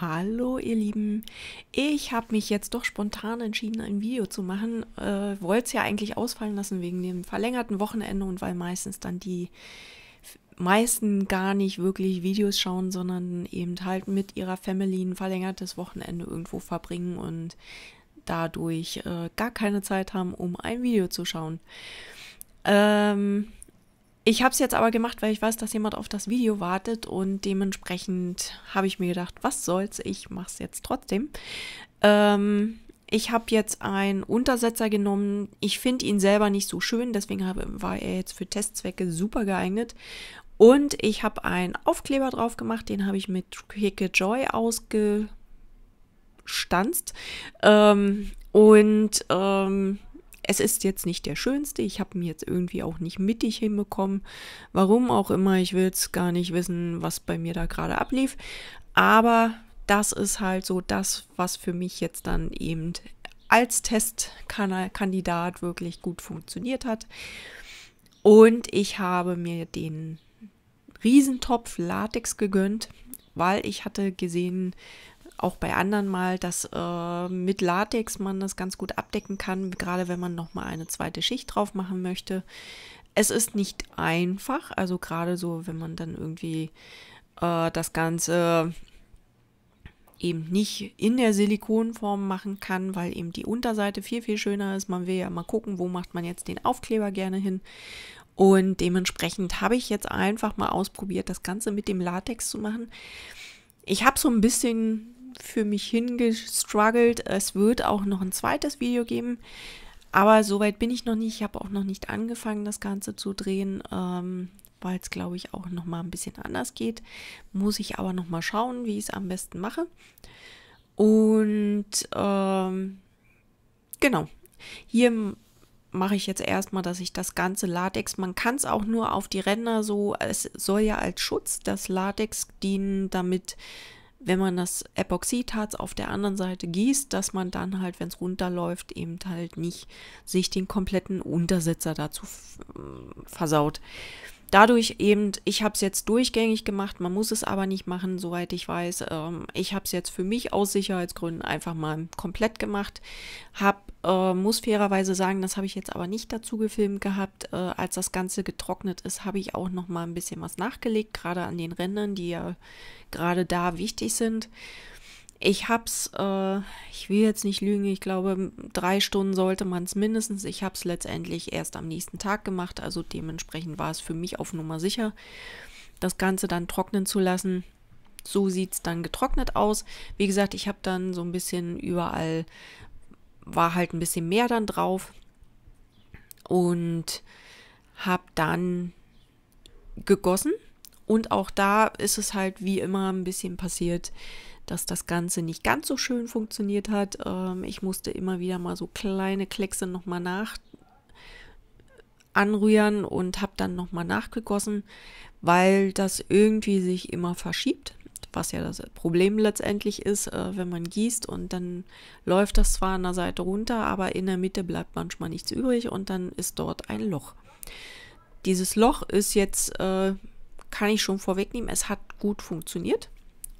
Hallo ihr Lieben, ich habe mich jetzt doch spontan entschieden, ein Video zu machen. Äh, Wollte es ja eigentlich ausfallen lassen wegen dem verlängerten Wochenende und weil meistens dann die meisten gar nicht wirklich Videos schauen, sondern eben halt mit ihrer Family ein verlängertes Wochenende irgendwo verbringen und dadurch äh, gar keine Zeit haben, um ein Video zu schauen. Ähm, ich habe es jetzt aber gemacht, weil ich weiß, dass jemand auf das Video wartet und dementsprechend habe ich mir gedacht, was soll's, ich mache es jetzt trotzdem. Ähm, ich habe jetzt einen Untersetzer genommen. Ich finde ihn selber nicht so schön, deswegen habe, war er jetzt für Testzwecke super geeignet. Und ich habe einen Aufkleber drauf gemacht, den habe ich mit Hicke Joy ausgestanzt. Ähm, und ähm, es ist jetzt nicht der schönste, ich habe ihn jetzt irgendwie auch nicht mittig hinbekommen. Warum auch immer, ich will es gar nicht wissen, was bei mir da gerade ablief. Aber das ist halt so das, was für mich jetzt dann eben als Testkandidat wirklich gut funktioniert hat. Und ich habe mir den Riesentopf Latex gegönnt, weil ich hatte gesehen, auch bei anderen mal, dass äh, mit Latex man das ganz gut abdecken kann, gerade wenn man nochmal eine zweite Schicht drauf machen möchte. Es ist nicht einfach, also gerade so, wenn man dann irgendwie äh, das Ganze eben nicht in der Silikonform machen kann, weil eben die Unterseite viel, viel schöner ist. Man will ja mal gucken, wo macht man jetzt den Aufkleber gerne hin. Und dementsprechend habe ich jetzt einfach mal ausprobiert, das Ganze mit dem Latex zu machen. Ich habe so ein bisschen für mich hingestruggelt. Es wird auch noch ein zweites Video geben. Aber soweit bin ich noch nicht. Ich habe auch noch nicht angefangen, das Ganze zu drehen, ähm, weil es, glaube ich, auch noch mal ein bisschen anders geht. Muss ich aber noch mal schauen, wie ich es am besten mache. Und ähm, genau, hier mache ich jetzt erstmal, dass ich das ganze Latex, man kann es auch nur auf die Ränder so, es soll ja als Schutz das Latex dienen, damit wenn man das Epoxidharz auf der anderen Seite gießt, dass man dann halt, wenn es runterläuft, eben halt nicht sich den kompletten Untersetzer dazu äh, versaut dadurch eben, ich habe es jetzt durchgängig gemacht, man muss es aber nicht machen, soweit ich weiß. Ähm, ich habe es jetzt für mich aus Sicherheitsgründen einfach mal komplett gemacht. Hab, äh, muss fairerweise sagen, das habe ich jetzt aber nicht dazu gefilmt gehabt. Äh, als das Ganze getrocknet ist, habe ich auch noch mal ein bisschen was nachgelegt, gerade an den Rändern, die ja gerade da wichtig sind. Ich hab's, äh, ich will jetzt nicht lügen, ich glaube, drei Stunden sollte man es mindestens. Ich habe es letztendlich erst am nächsten Tag gemacht, also dementsprechend war es für mich auf Nummer sicher, das Ganze dann trocknen zu lassen. So sieht es dann getrocknet aus. Wie gesagt, ich habe dann so ein bisschen überall, war halt ein bisschen mehr dann drauf und habe dann gegossen. Und auch da ist es halt wie immer ein bisschen passiert, dass das Ganze nicht ganz so schön funktioniert hat. Ähm, ich musste immer wieder mal so kleine Kleckse nochmal nach anrühren und habe dann nochmal nachgegossen, weil das irgendwie sich immer verschiebt was ja das Problem letztendlich ist, äh, wenn man gießt und dann läuft das zwar an der Seite runter, aber in der Mitte bleibt manchmal nichts übrig und dann ist dort ein Loch. Dieses Loch ist jetzt, äh, kann ich schon vorwegnehmen, es hat gut funktioniert.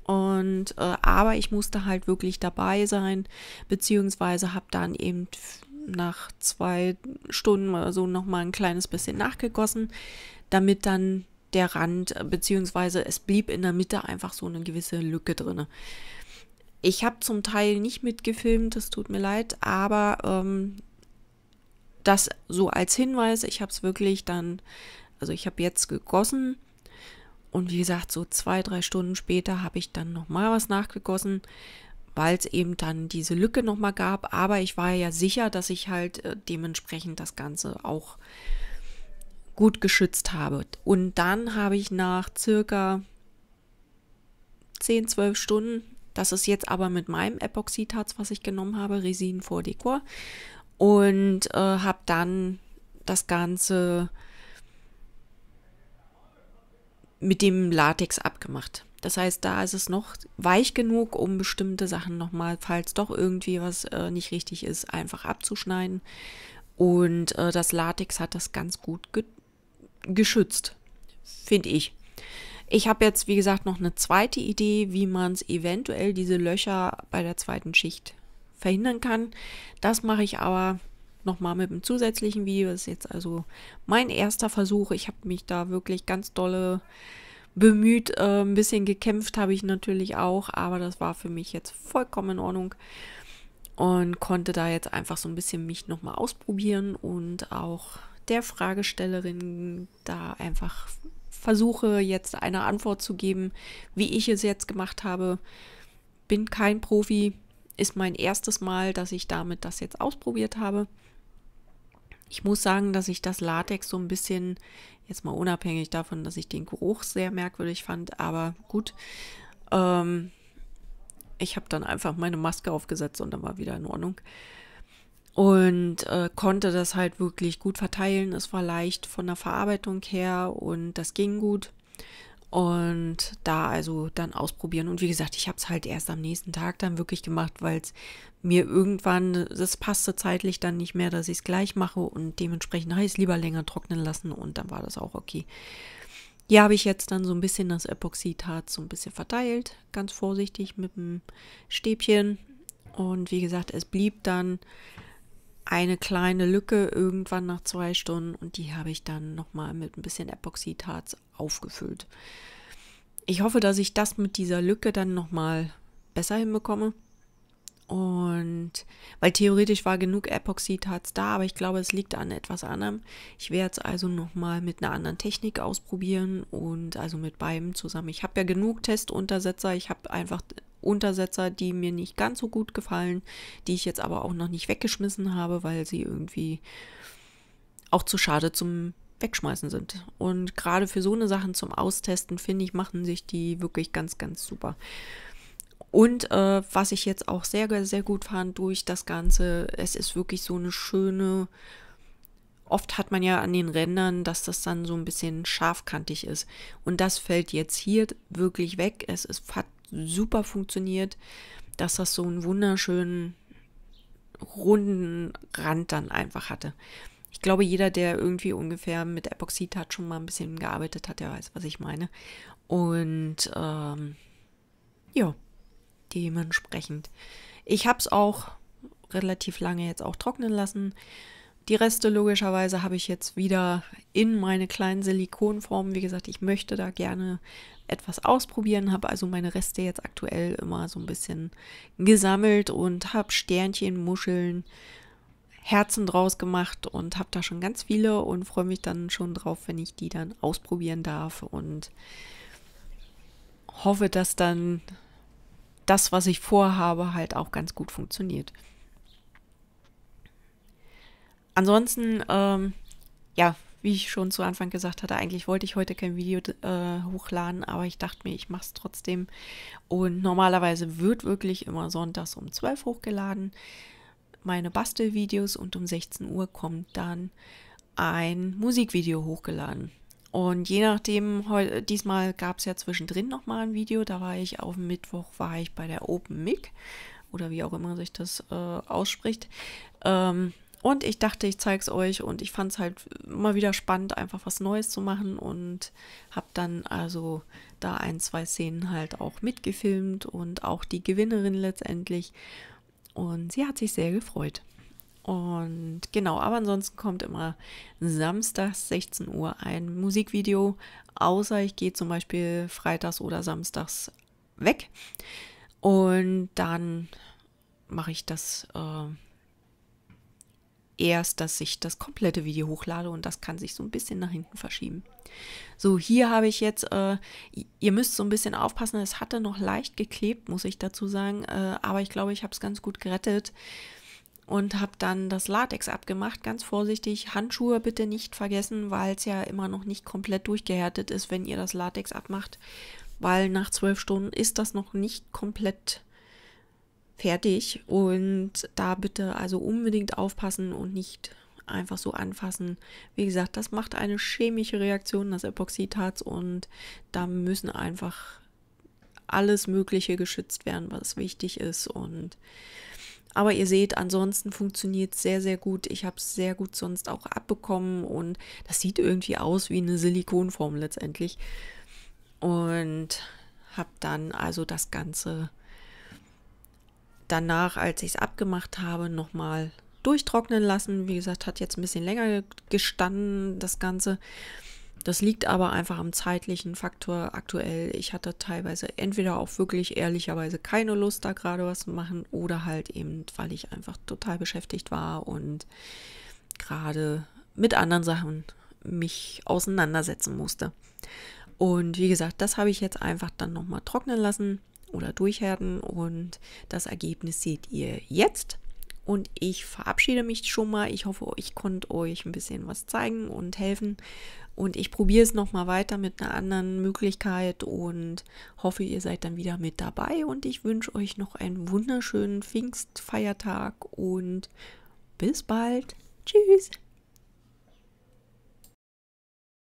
Und äh, aber ich musste halt wirklich dabei sein, beziehungsweise habe dann eben nach zwei Stunden oder so nochmal ein kleines bisschen nachgegossen, damit dann der Rand, beziehungsweise es blieb in der Mitte einfach so eine gewisse Lücke drin. Ich habe zum Teil nicht mitgefilmt, das tut mir leid, aber ähm, das so als Hinweis, ich habe es wirklich dann, also ich habe jetzt gegossen und wie gesagt, so zwei, drei Stunden später habe ich dann nochmal was nachgegossen, weil es eben dann diese Lücke nochmal gab. Aber ich war ja sicher, dass ich halt äh, dementsprechend das Ganze auch gut geschützt habe. Und dann habe ich nach circa 10, 12 Stunden, das ist jetzt aber mit meinem Epoxidharz, was ich genommen habe, Resin vor Dekor, und äh, habe dann das Ganze mit dem Latex abgemacht. Das heißt, da ist es noch weich genug, um bestimmte Sachen nochmal, falls doch irgendwie was äh, nicht richtig ist, einfach abzuschneiden. Und äh, das Latex hat das ganz gut ge geschützt, finde ich. Ich habe jetzt, wie gesagt, noch eine zweite Idee, wie man es eventuell diese Löcher bei der zweiten Schicht verhindern kann. Das mache ich aber nochmal mit einem zusätzlichen Video. Das ist jetzt also mein erster Versuch. Ich habe mich da wirklich ganz dolle bemüht. Äh, ein bisschen gekämpft habe ich natürlich auch, aber das war für mich jetzt vollkommen in Ordnung und konnte da jetzt einfach so ein bisschen mich nochmal ausprobieren und auch der Fragestellerin da einfach versuche jetzt eine Antwort zu geben, wie ich es jetzt gemacht habe. Bin kein Profi, ist mein erstes Mal, dass ich damit das jetzt ausprobiert habe. Ich muss sagen, dass ich das Latex so ein bisschen, jetzt mal unabhängig davon, dass ich den Geruch sehr merkwürdig fand, aber gut. Ähm, ich habe dann einfach meine Maske aufgesetzt und dann war wieder in Ordnung. Und äh, konnte das halt wirklich gut verteilen. Es war leicht von der Verarbeitung her und das ging gut. Und da also dann ausprobieren. Und wie gesagt, ich habe es halt erst am nächsten Tag dann wirklich gemacht, weil es mir irgendwann, das passte zeitlich dann nicht mehr, dass ich es gleich mache und dementsprechend heiß lieber länger trocknen lassen und dann war das auch okay. Hier habe ich jetzt dann so ein bisschen das Epoxidharz so ein bisschen verteilt, ganz vorsichtig mit dem Stäbchen. Und wie gesagt, es blieb dann eine kleine Lücke irgendwann nach zwei Stunden und die habe ich dann nochmal mit ein bisschen Epoxidharz aufgefüllt. Ich hoffe, dass ich das mit dieser Lücke dann nochmal besser hinbekomme. Und weil theoretisch war genug Epoxidharz da, aber ich glaube, es liegt an etwas anderem. Ich werde es also nochmal mit einer anderen Technik ausprobieren und also mit beidem zusammen. Ich habe ja genug Testuntersetzer, ich habe einfach Untersetzer, die mir nicht ganz so gut gefallen, die ich jetzt aber auch noch nicht weggeschmissen habe, weil sie irgendwie auch zu schade zum Wegschmeißen sind. Und gerade für so eine Sachen zum Austesten, finde ich, machen sich die wirklich ganz, ganz super. Und äh, was ich jetzt auch sehr, sehr gut fand durch das Ganze, es ist wirklich so eine schöne. Oft hat man ja an den Rändern, dass das dann so ein bisschen scharfkantig ist. Und das fällt jetzt hier wirklich weg. Es ist, hat super funktioniert, dass das so einen wunderschönen runden Rand dann einfach hatte. Ich glaube, jeder, der irgendwie ungefähr mit Epoxid hat, schon mal ein bisschen gearbeitet hat, der weiß, was ich meine. Und ähm, ja, dementsprechend. Ich habe es auch relativ lange jetzt auch trocknen lassen. Die Reste logischerweise habe ich jetzt wieder in meine kleinen Silikonformen. Wie gesagt, ich möchte da gerne etwas ausprobieren, habe also meine Reste jetzt aktuell immer so ein bisschen gesammelt und habe Sternchen, Muscheln, Herzen draus gemacht und habe da schon ganz viele und freue mich dann schon drauf, wenn ich die dann ausprobieren darf und hoffe, dass dann das, was ich vorhabe, halt auch ganz gut funktioniert. Ansonsten, ähm, ja, wie ich schon zu Anfang gesagt hatte, eigentlich wollte ich heute kein Video äh, hochladen, aber ich dachte mir, ich mache es trotzdem. Und normalerweise wird wirklich immer sonntags um 12 hochgeladen meine Bastelvideos und um 16 Uhr kommt dann ein Musikvideo hochgeladen. Und je nachdem, diesmal gab es ja zwischendrin nochmal ein Video, da war ich auf dem Mittwoch, war ich bei der Open Mic oder wie auch immer sich das äh, ausspricht. Ähm, und ich dachte, ich zeige es euch und ich fand es halt immer wieder spannend, einfach was Neues zu machen und habe dann also da ein, zwei Szenen halt auch mitgefilmt und auch die Gewinnerin letztendlich. Und sie hat sich sehr gefreut. Und genau, aber ansonsten kommt immer samstags 16 Uhr ein Musikvideo, außer ich gehe zum Beispiel freitags oder samstags weg. Und dann mache ich das. Äh, erst, dass ich das komplette Video hochlade und das kann sich so ein bisschen nach hinten verschieben. So, hier habe ich jetzt, äh, ihr müsst so ein bisschen aufpassen, es hatte noch leicht geklebt, muss ich dazu sagen, äh, aber ich glaube, ich habe es ganz gut gerettet und habe dann das Latex abgemacht, ganz vorsichtig. Handschuhe bitte nicht vergessen, weil es ja immer noch nicht komplett durchgehärtet ist, wenn ihr das Latex abmacht, weil nach zwölf Stunden ist das noch nicht komplett durchgehärtet fertig. Und da bitte also unbedingt aufpassen und nicht einfach so anfassen. Wie gesagt, das macht eine chemische Reaktion, das Epoxid Epoxidharz, und da müssen einfach alles Mögliche geschützt werden, was wichtig ist. Und aber ihr seht, ansonsten funktioniert es sehr, sehr gut. Ich habe es sehr gut sonst auch abbekommen und das sieht irgendwie aus wie eine Silikonform letztendlich. Und habe dann also das Ganze danach, als ich es abgemacht habe, nochmal durchtrocknen lassen. Wie gesagt, hat jetzt ein bisschen länger gestanden, das Ganze. Das liegt aber einfach am zeitlichen Faktor aktuell. Ich hatte teilweise entweder auch wirklich ehrlicherweise keine Lust, da gerade was zu machen, oder halt eben, weil ich einfach total beschäftigt war und gerade mit anderen Sachen mich auseinandersetzen musste. Und wie gesagt, das habe ich jetzt einfach dann nochmal trocknen lassen oder durchhärten und das Ergebnis seht ihr jetzt. Und ich verabschiede mich schon mal. Ich hoffe, ich konnte euch ein bisschen was zeigen und helfen. Und ich probiere es nochmal weiter mit einer anderen Möglichkeit und hoffe, ihr seid dann wieder mit dabei. Und ich wünsche euch noch einen wunderschönen Pfingstfeiertag und bis bald. Tschüss.